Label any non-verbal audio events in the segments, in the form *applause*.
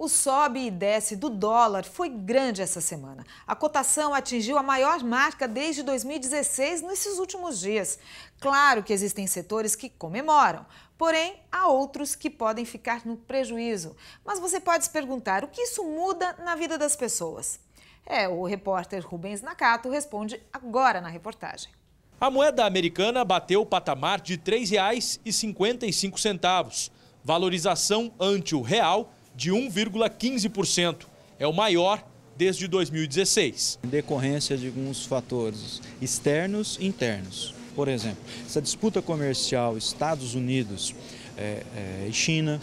O sobe e desce do dólar foi grande essa semana. A cotação atingiu a maior marca desde 2016 nesses últimos dias. Claro que existem setores que comemoram, porém há outros que podem ficar no prejuízo. Mas você pode se perguntar o que isso muda na vida das pessoas? É, o repórter Rubens Nakato responde agora na reportagem. A moeda americana bateu o patamar de R$ 3,55. Valorização ante o real de 1,15%. É o maior desde 2016. Em decorrência de alguns fatores externos e internos. Por exemplo, essa disputa comercial Estados Unidos eh, eh, e é, é, China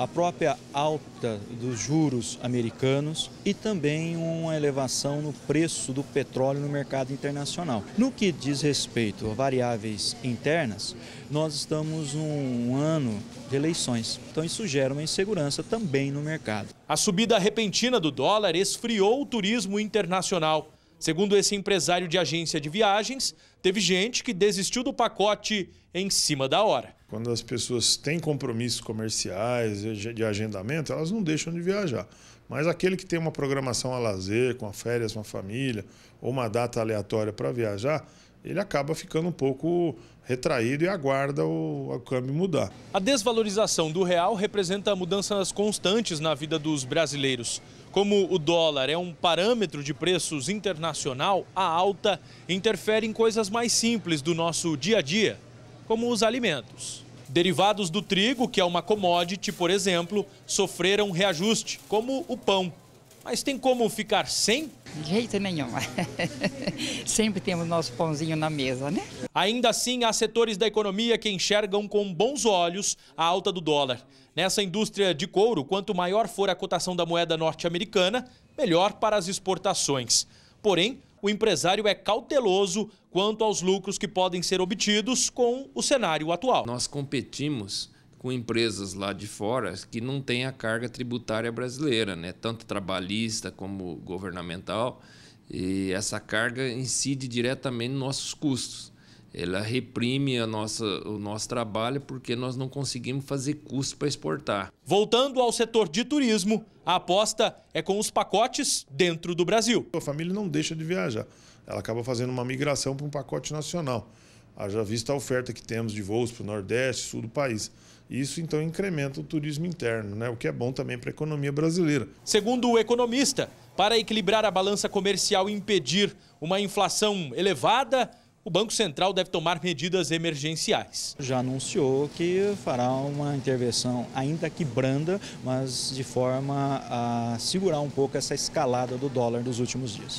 a própria alta dos juros americanos e também uma elevação no preço do petróleo no mercado internacional. No que diz respeito a variáveis internas, nós estamos num ano de eleições, então isso gera uma insegurança também no mercado. A subida repentina do dólar esfriou o turismo internacional. Segundo esse empresário de agência de viagens, teve gente que desistiu do pacote em cima da hora. Quando as pessoas têm compromissos comerciais de agendamento, elas não deixam de viajar. Mas aquele que tem uma programação a lazer, com a férias, uma família, ou uma data aleatória para viajar, ele acaba ficando um pouco retraído e aguarda o, o câmbio mudar. A desvalorização do real representa mudanças constantes na vida dos brasileiros. Como o dólar é um parâmetro de preços internacional, a alta interfere em coisas mais simples do nosso dia a dia, como os alimentos. Derivados do trigo, que é uma commodity, por exemplo, sofreram reajuste, como o pão. Mas tem como ficar sem de jeito nenhum. *laughs* Sempre temos nosso pãozinho na mesa, né? Ainda assim, há setores da economia que enxergam com bons olhos a alta do dólar. Nessa indústria de couro, quanto maior for a cotação da moeda norte-americana, melhor para as exportações. Porém, o empresário é cauteloso quanto aos lucros que podem ser obtidos com o cenário atual. Nós competimos com empresas lá de fora que não têm a carga tributária brasileira, né? tanto trabalhista como governamental, e essa carga incide diretamente nos nossos custos. Ela reprime a nossa, o nosso trabalho porque nós não conseguimos fazer custo para exportar. Voltando ao setor de turismo, a aposta é com os pacotes dentro do Brasil. A família não deixa de viajar, ela acaba fazendo uma migração para um pacote nacional. Haja vista a oferta que temos de voos para o Nordeste, Sul do país. Isso então incrementa o turismo interno, né? o que é bom também para a economia brasileira. Segundo o economista, para equilibrar a balança comercial e impedir uma inflação elevada, o Banco Central deve tomar medidas emergenciais. Já anunciou que fará uma intervenção, ainda que branda, mas de forma a segurar um pouco essa escalada do dólar dos últimos dias.